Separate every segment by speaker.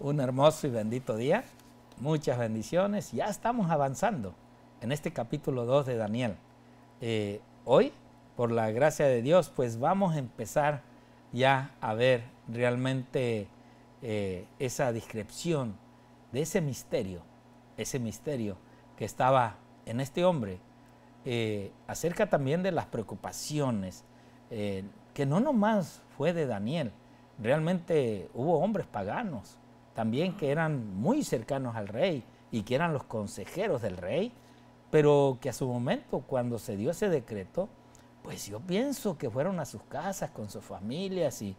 Speaker 1: un hermoso y bendito día.
Speaker 2: Muchas bendiciones. Ya estamos avanzando en este capítulo 2 de Daniel. Eh, hoy, por la gracia de Dios, pues vamos a empezar ya a ver realmente eh, esa descripción de ese misterio, ese misterio que estaba en este hombre, eh, acerca también de las preocupaciones, que no nomás fue de Daniel, realmente hubo hombres paganos también que eran muy cercanos al rey y que eran los consejeros del rey, pero que a su momento, cuando se dio ese decreto, pues yo pienso que fueron a sus casas con sus familias y,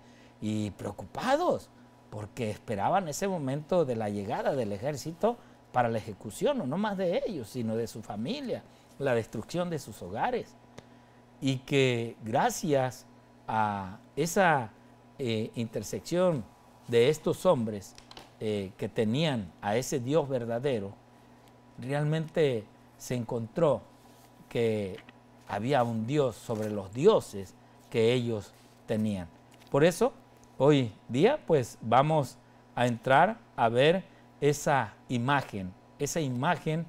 Speaker 2: preocupados, porque esperaban ese momento de la llegada del ejército para la ejecución, no más de ellos, sino de su familia, la destrucción de sus hogares. Y que gracias a esa eh, intersección de estos hombres, eh, que tenían a ese Dios verdadero, realmente se encontró que había un Dios sobre los dioses que ellos tenían. Por eso, hoy día, pues vamos a entrar a ver esa imagen, esa imagen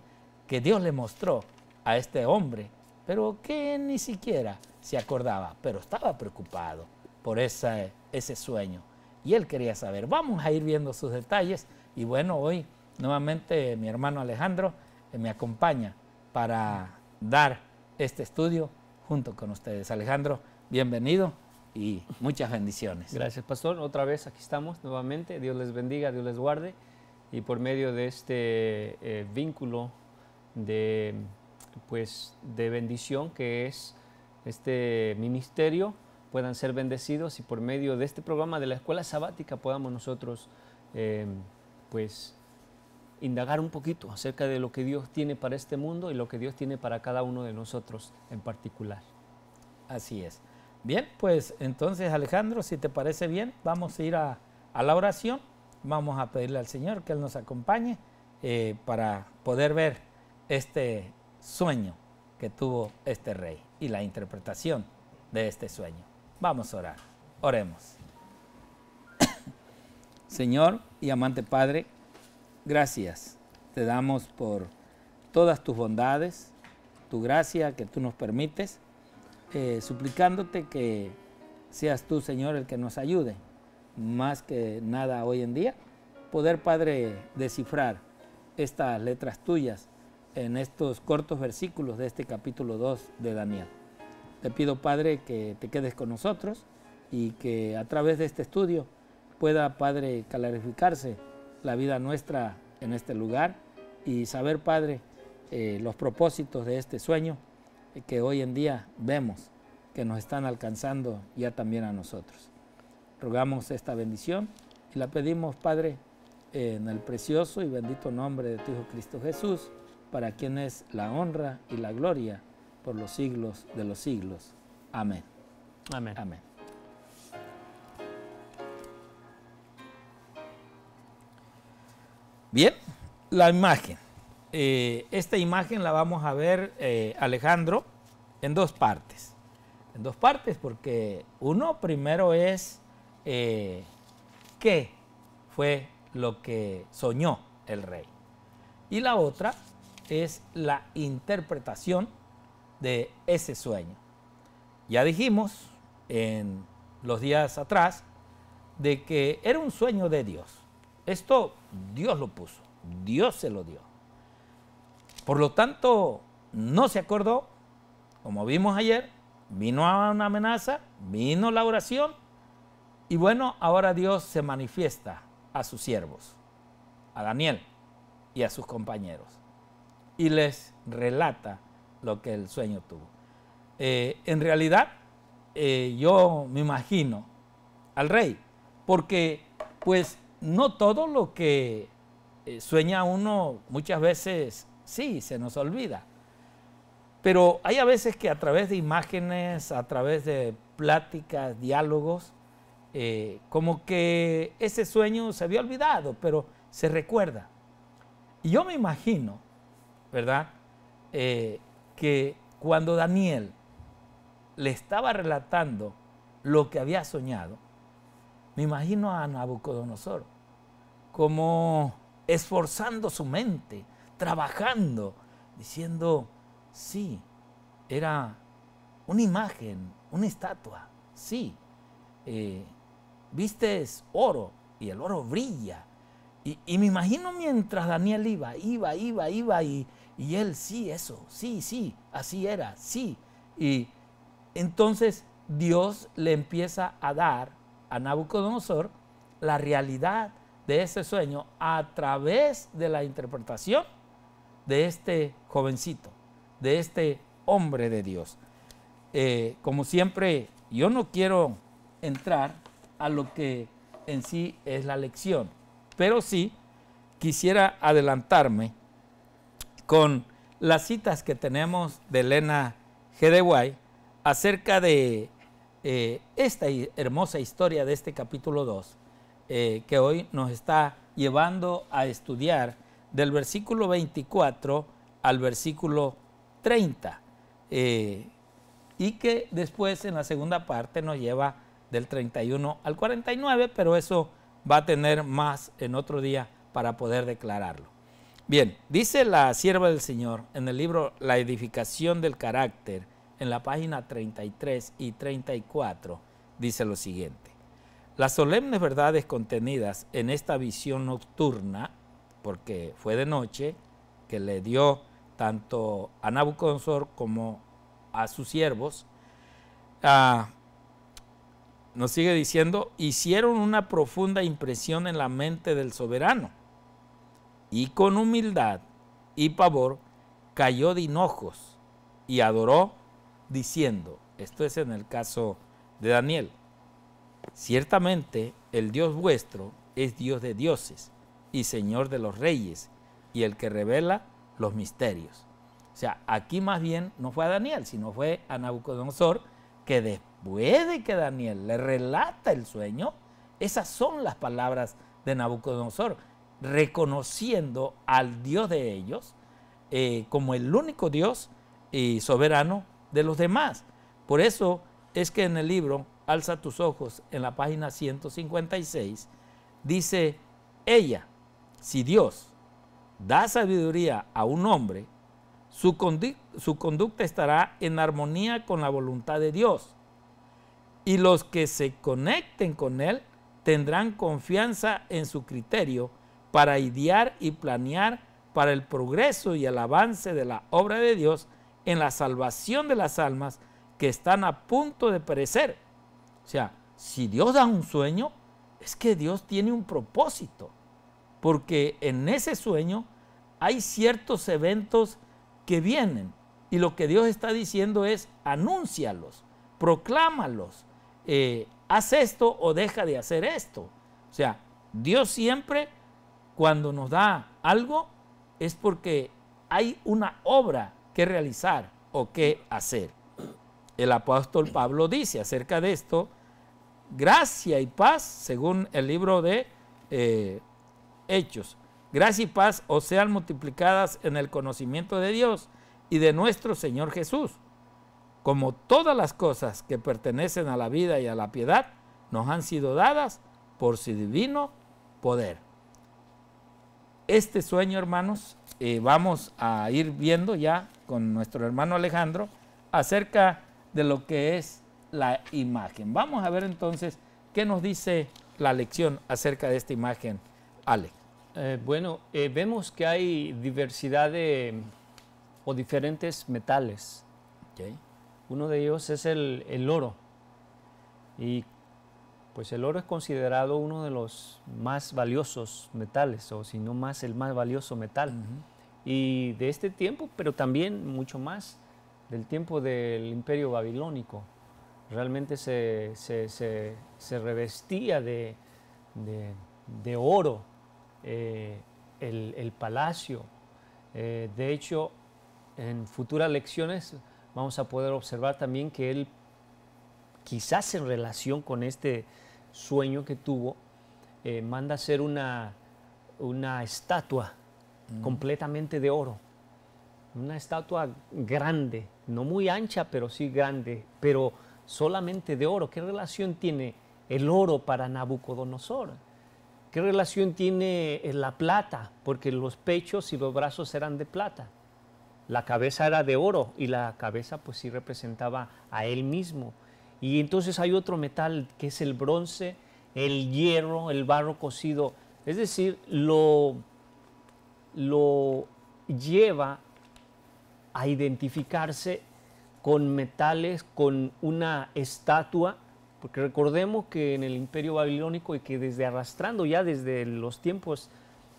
Speaker 2: que Dios le mostró a este hombre, pero que ni siquiera se acordaba, pero estaba preocupado por ese sueño y él quería saber. Vamos a ir viendo sus detalles y bueno, hoy nuevamente mi hermano Alejandro eh, me acompaña para dar este estudio junto con ustedes. Alejandro, bienvenido y muchas bendiciones. Gracias,
Speaker 1: pastor. Otra vez aquí estamos nuevamente. Dios les bendiga, Dios les guarde. Y por medio de este eh, vínculo de, pues, de bendición que es este ministerio, puedan ser bendecidos y por medio de este programa de la escuela sabática podamos nosotros eh, pues indagar un poquito acerca de lo que Dios tiene para este mundo y lo que Dios tiene para cada uno de nosotros en particular. Así es. Bien, pues entonces Alejandro, si te parece
Speaker 2: bien, vamos a ir a, la oración, vamos a pedirle al Señor que Él nos acompañe eh, para poder ver este sueño que tuvo este rey y la interpretación de este sueño. Vamos a orar. Oremos. Señor y amante Padre, gracias. Te damos por todas tus bondades, tu gracia que tú nos permites, eh, suplicándote que seas tú, Señor, el que nos ayude, más que nada hoy en día, poder, Padre, descifrar estas letras tuyas en estos cortos versículos de este capítulo 2 de Daniel. Te pido, Padre, que te quedes con nosotros y que a través de este estudio pueda, Padre, clarificarse la vida nuestra en este lugar y saber, Padre, eh, los propósitos de este sueño que hoy en día vemos que nos están alcanzando ya también a nosotros. Rogamos esta bendición y la pedimos, Padre, en el precioso y bendito nombre de tu Hijo Cristo Jesús, para quien es la honra y la gloria por los siglos de los siglos. Amén. Amén. Amén. Bien, la imagen. Eh, esta imagen la vamos a ver, eh, Alejandro, en dos partes. En dos partes, porque uno primero es eh, qué fue lo que soñó el rey. Y la otra es la interpretación de ese sueño. Ya dijimos en los días atrás de que era un sueño de Dios. Esto Dios lo puso, Dios se lo dio. Por lo tanto, no se acordó, como vimos ayer, vino una amenaza, vino la oración, y bueno, ahora Dios se manifiesta a sus siervos, a Daniel y a sus compañeros, y les relata lo que el sueño tuvo. Eh, en realidad, eh, yo me imagino al rey, porque pues no todo lo que eh, sueña uno muchas veces sí se nos olvida. Pero hay a veces que a través de imágenes, a través de pláticas, diálogos, como que ese sueño se había olvidado, pero se recuerda. Y yo me imagino, ¿verdad? Eh, que cuando Daniel le estaba relatando lo que había soñado, me imagino a Nabucodonosor como esforzando su mente, trabajando, diciendo, sí, era una imagen, una estatua, sí, eh, vistes oro y el oro brilla. Y, y, me imagino mientras Daniel iba, iba, iba, iba y, y él, sí, eso, sí, sí, así era, sí. Y entonces Dios le empieza a dar a Nabucodonosor la realidad de ese sueño a través de la interpretación de este jovencito, de este hombre de Dios. Eh, como siempre, yo no quiero entrar a lo que en sí es la lección, pero sí quisiera adelantarme con las citas que tenemos de Elena Gedeway acerca de eh, esta hermosa historia de este capítulo 2, eh, que hoy nos está llevando a estudiar del versículo 24 al versículo 30, eh, y que después en la segunda parte nos lleva del 31 al 49, pero eso va a tener más en otro día para poder declararlo. Bien, dice la sierva del Señor en el libro La edificación del carácter, en la página 33 y 34, dice lo siguiente. Las solemnes verdades contenidas en esta visión nocturna, porque fue de noche, que le dio tanto a Nabucodonosor como a sus siervos, ah, nos sigue diciendo, hicieron una profunda impresión en la mente del soberano y con humildad y pavor cayó de hinojos y adoró diciendo, esto es en el caso de Daniel, ciertamente el Dios vuestro es Dios de dioses y Señor de los reyes y el que revela los misterios. O sea, aquí más bien no fue a Daniel, sino fue a Nabucodonosor, que después de que Daniel le relata el sueño, esas son las palabras de Nabucodonosor reconociendo al Dios de ellos eh, como el único Dios y soberano de los demás. Por eso es que en el libro Alza tus ojos, en la página 156, dice ella, si Dios da sabiduría a un hombre, su, su conducta estará en armonía con la voluntad de Dios. Y los que se conecten con Él tendrán confianza en su criterio para idear y planear para el progreso y el avance de la obra de Dios en la salvación de las almas que están a punto de perecer. O sea, si Dios da un sueño, es que Dios tiene un propósito, porque en ese sueño hay ciertos eventos que vienen y lo que Dios está diciendo es anúncialos, proclámalos, eh, haz esto o deja de hacer esto. O sea, Dios siempre cuando nos da algo es porque hay una obra que realizar o que hacer. El apóstol Pablo dice acerca de esto, gracia y paz, según el libro de eh, Hechos, gracia y paz o sean multiplicadas en el conocimiento de Dios y de nuestro Señor Jesús, como todas las cosas que pertenecen a la vida y a la piedad nos han sido dadas por su divino poder. Este sueño, hermanos, eh, vamos a ir viendo ya con nuestro hermano Alejandro acerca de lo que es la imagen. Vamos a ver entonces qué nos dice la lección acerca de esta imagen, Ale. Eh, bueno, eh, vemos que hay
Speaker 1: diversidad de, mm, o diferentes metales. Uno de ellos es el, el oro. Y pues el oro es considerado uno de los más valiosos metales, o si no más, el más valioso metal. Y de este tiempo, pero también mucho más, del tiempo del imperio babilónico. Realmente se, revestía de, de, oro eh, el, palacio. Eh, de hecho, en futuras lecciones vamos a poder observar también que él quizás en relación con este sueño que tuvo, eh, manda hacer una, una estatua mm. completamente de oro. Una estatua grande, no muy ancha, pero sí grande, pero solamente de oro. ¿Qué relación tiene el oro para Nabucodonosor? ¿Qué relación tiene eh, la plata? Porque los pechos y los brazos eran de plata. La cabeza era de oro y la cabeza pues sí representaba a él mismo. Y entonces hay otro metal que es el bronce, el hierro, el barro cocido. Es decir, lo, lo lleva a identificarse con metales, con una estatua, porque recordemos que en el imperio babilónico y que desde arrastrando ya desde los tiempos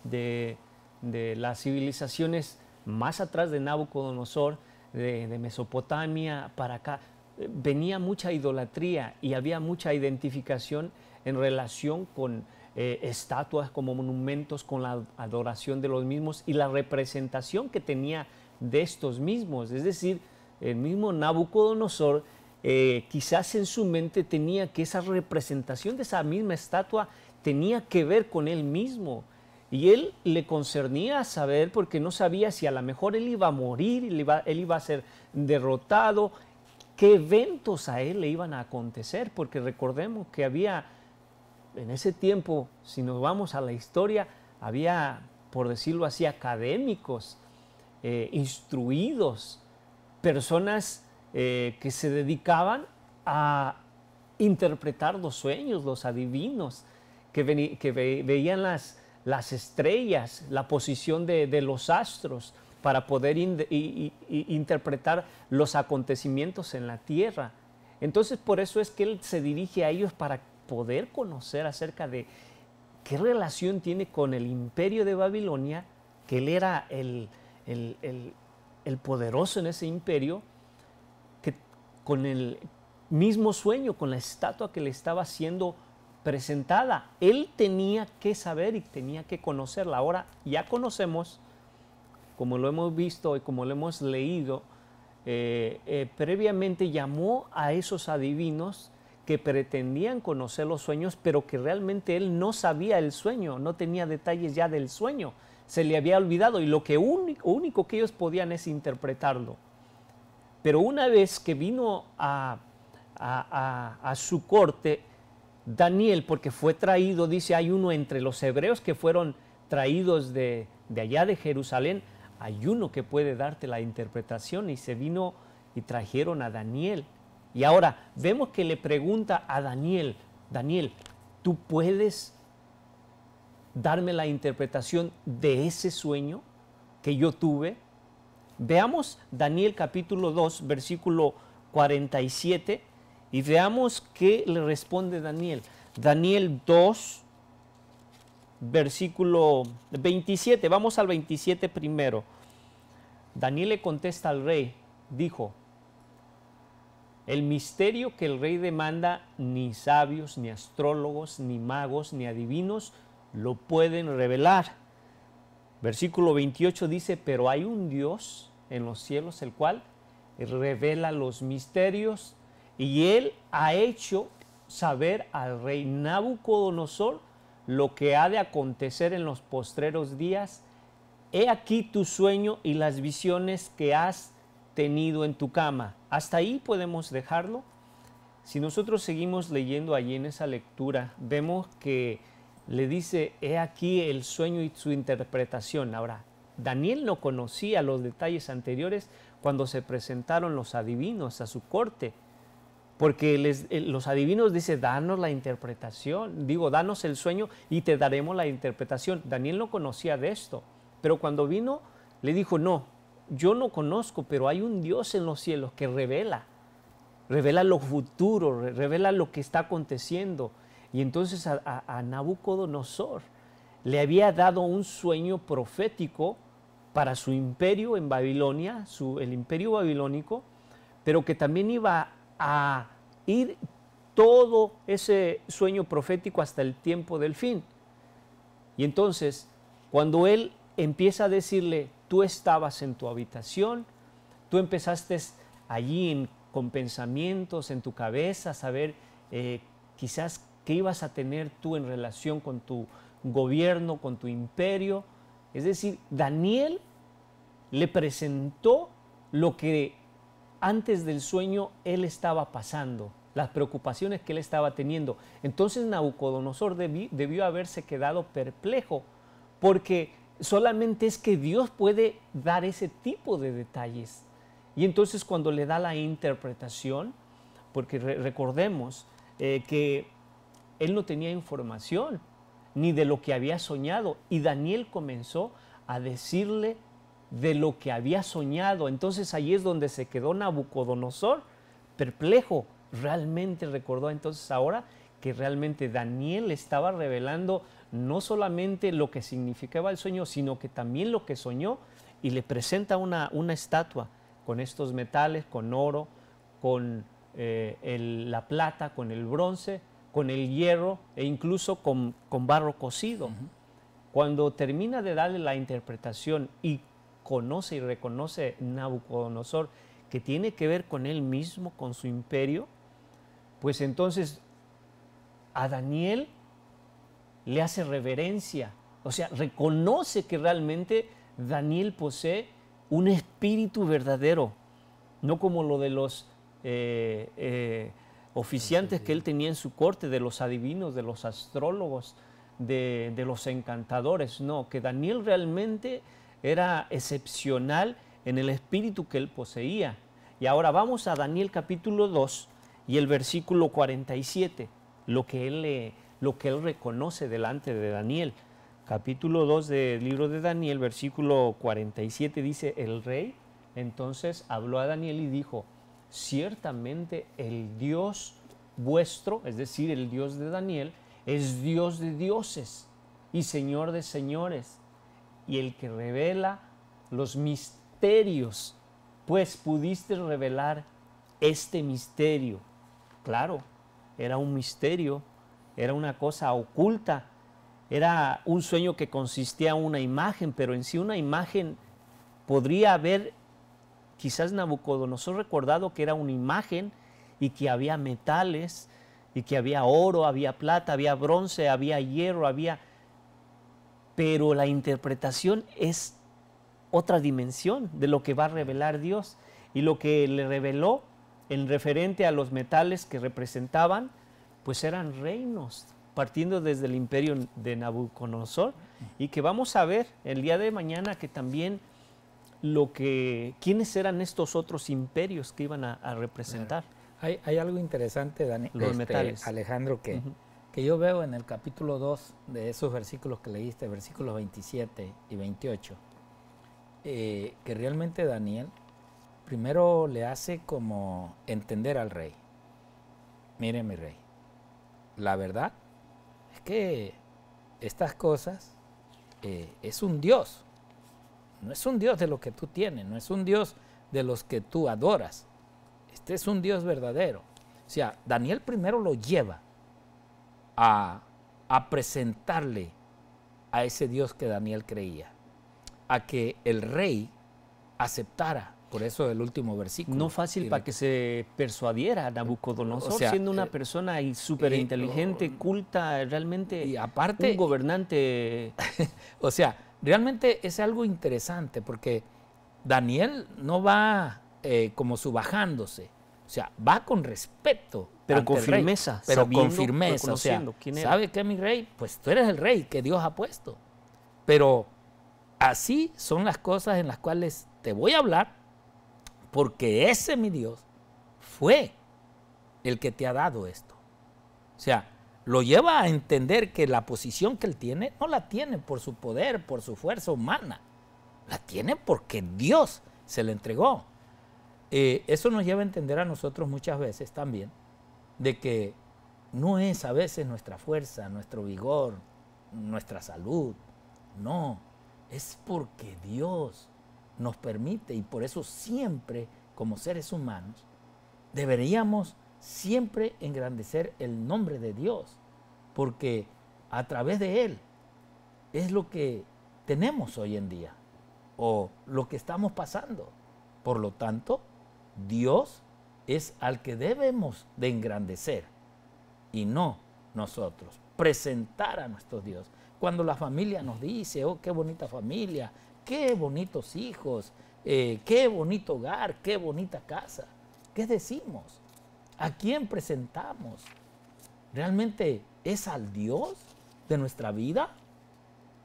Speaker 1: de, las civilizaciones más atrás de Nabucodonosor, de, de Mesopotamia para acá, venía mucha idolatría y había mucha identificación en relación con eh, estatuas, como monumentos, con la adoración de los mismos y la representación que tenía de estos mismos. Es decir, el mismo Nabucodonosor eh, quizás en su mente tenía que esa representación de esa misma estatua tenía que ver con él mismo. Y él le concernía saber porque no sabía si a lo mejor él iba a morir, él él iba a ser derrotado, qué eventos a él le iban a acontecer, porque recordemos que había, en ese tiempo, si nos vamos a la historia, había, por decirlo así, académicos, eh, instruidos, personas eh, que se dedicaban a interpretar los sueños, los adivinos, que, veían las, estrellas, la posición de los astros, para poder interpretar los acontecimientos en la tierra. Entonces por eso es que Él se dirige a ellos para poder conocer acerca de qué relación tiene con el imperio de Babilonia, que Él era el, el, poderoso en ese imperio, que con el mismo sueño, con la estatua que le estaba siendo presentada. Él tenía que saber y tenía que conocerla. Ahora ya conocemos como lo hemos visto y como lo hemos leído, eh, eh, previamente llamó a esos adivinos que pretendían conocer los sueños, pero que realmente él no sabía el sueño, no tenía detalles ya del sueño, se le había olvidado y lo que único, que ellos podían es interpretarlo. Pero una vez que vino a, su corte, Daniel, porque fue traído, dice, hay uno entre los hebreos que fueron traídos de allá de Jerusalén, hay uno que puede darte la interpretación y se vino y trajeron a Daniel. Y ahora vemos que le pregunta a Daniel, Daniel, ¿tú puedes darme la interpretación de ese sueño que yo tuve? Veamos Daniel capítulo 2, versículo 47 y veamos qué le responde Daniel. Daniel 2, versículo 27. Vamos al 27 primero. Daniel le contesta al rey, dijo, el misterio que el rey demanda, ni sabios, ni astrólogos, ni magos, ni adivinos lo pueden revelar. Versículo 28 dice, pero hay un Dios en los cielos el cual revela los misterios y él ha hecho saber al rey Nabucodonosor lo que ha de acontecer en los postreros días, he aquí tu sueño y las visiones que has tenido en tu cama. Hasta ahí podemos dejarlo. Si nosotros seguimos leyendo allí en esa lectura, vemos que le dice, he aquí el sueño y su interpretación. Ahora, Daniel no conocía los detalles anteriores cuando se presentaron los adivinos a su corte porque eh, los adivinos dicen, danos la interpretación, digo, danos el sueño y te daremos la interpretación. Daniel no conocía de esto, pero cuando vino le dijo, no, yo no conozco, pero hay un Dios en los cielos que revela, revela lo futuro, revela lo que está aconteciendo. Y entonces a, Nabucodonosor le había dado un sueño profético para su imperio en Babilonia, el imperio babilónico, pero que también iba a ir todo ese sueño profético hasta el tiempo del fin. Y entonces, cuando él empieza a decirle, tú estabas en tu habitación, tú empezaste allí con pensamientos en tu cabeza, a saber eh, quizás qué ibas a tener tú en relación con tu gobierno, con tu imperio. Es decir, Daniel le presentó lo que antes del sueño él estaba pasando, las preocupaciones que él estaba teniendo. Entonces Nabucodonosor debió, haberse quedado perplejo, porque solamente es que Dios puede dar ese tipo de detalles. Y entonces cuando le da la interpretación, porque recordemos eh, que él no tenía información ni de lo que había soñado, y Daniel comenzó a decirle de lo que había soñado. Entonces ahí es donde se quedó Nabucodonosor, perplejo. Realmente recordó entonces ahora que realmente Daniel estaba revelando no solamente lo que significaba el sueño, sino que también lo que soñó y le presenta una, una estatua con estos metales, con oro, con eh, la plata, con el bronce, con el hierro e incluso con, con barro cocido. Cuando termina de darle la interpretación y conoce y reconoce Nabucodonosor que tiene que ver con él mismo, con su imperio, pues entonces a Daniel le hace reverencia, o sea, reconoce que realmente Daniel posee un espíritu verdadero, no como lo de los eh, eh, oficiantes que él tenía en su corte, de los adivinos, de los astrólogos, de los encantadores, no, que Daniel realmente era excepcional en el espíritu que él poseía. Y ahora vamos a Daniel capítulo 2 y el versículo 47, lo que él, lo que él reconoce delante de Daniel. Capítulo 2 del libro de Daniel, versículo 47 dice, el rey entonces habló a Daniel y dijo, ciertamente el Dios vuestro, es decir, el Dios de Daniel, es Dios de dioses y Señor de señores y el que revela los misterios, pues pudiste revelar este misterio. Claro, era un misterio, era una cosa oculta, era un sueño que consistía en una imagen, pero en sí una imagen podría haber, quizás Nabucodonosor recordado que era una imagen y que había metales y que había oro, había plata, había bronce, había hierro, había pero la interpretación es otra dimensión de lo que va a revelar Dios y lo que le reveló en referente a los metales que representaban, pues eran reinos, partiendo desde el imperio de Nabucodonosor, y que vamos a ver el día de mañana que también lo que, quiénes eran estos otros imperios que iban a, representar.
Speaker 2: Hay, algo interesante, Dani, los este, metales. Alejandro, que
Speaker 1: que yo veo en el
Speaker 2: capítulo 2 de esos versículos que leíste, versículos 27 y 28, eh, que realmente Daniel primero le hace como entender al rey. Mire mi rey, la verdad es que estas cosas eh, es un Dios. No es un Dios de lo que tú tienes, no es un Dios de los que tú adoras. Este es un Dios verdadero. O sea, Daniel primero lo lleva a, presentarle a ese Dios que Daniel creía, a que el
Speaker 1: rey aceptara. Por eso el último versículo. No fácil para que se persuadiera Nabucodonosor, siendo una eh, persona eh, súper inteligente, oh, culta, realmente y aparte, un gobernante. o sea, realmente es algo interesante
Speaker 2: porque Daniel no va eh, como subajándose, o sea, va con respeto. Pero con firmeza. pero con firmeza. O sea, ¿sabe qué, mi rey? Pues tú eres el rey que Dios ha puesto. Pero así son las cosas en las cuales te voy a hablar, porque ese mi Dios fue el que te ha dado esto. O sea, lo lleva a entender que la posición que él tiene no la tiene por su poder, por su fuerza humana. La tiene porque Dios se la entregó. Eh, eso nos lleva a entender a nosotros muchas veces también de que no es a veces nuestra fuerza, nuestro vigor, nuestra salud, no, es porque Dios nos permite y por eso siempre como seres humanos deberíamos siempre engrandecer el nombre de Dios, porque a través de Él es lo que tenemos hoy en día o lo que estamos pasando. Por lo tanto, Dios es al que debemos de engrandecer y no nosotros. Presentar a nuestro Dios. Cuando la familia nos dice, oh, qué bonita familia, qué bonitos hijos, eh, qué bonito hogar, qué bonita casa. ¿Qué decimos? ¿A quién presentamos? ¿Realmente es al Dios de nuestra vida?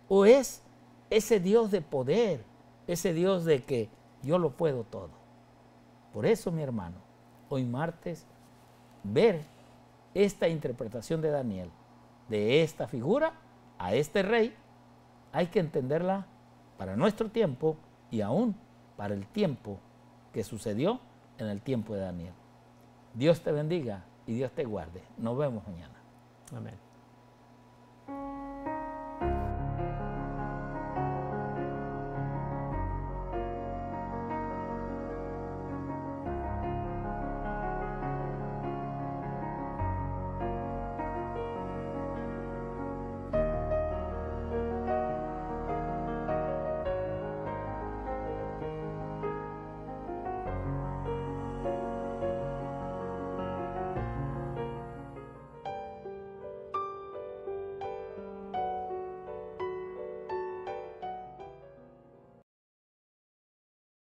Speaker 2: ¿O es ese Dios de poder, ese Dios de que yo lo puedo todo? Por eso, mi hermano, hoy martes, ver esta interpretación de Daniel, de esta figura a este rey, hay que entenderla para nuestro tiempo y aún para el tiempo que sucedió en el tiempo de Daniel. Dios te bendiga y Dios te guarde. Nos vemos mañana.
Speaker 1: Amén.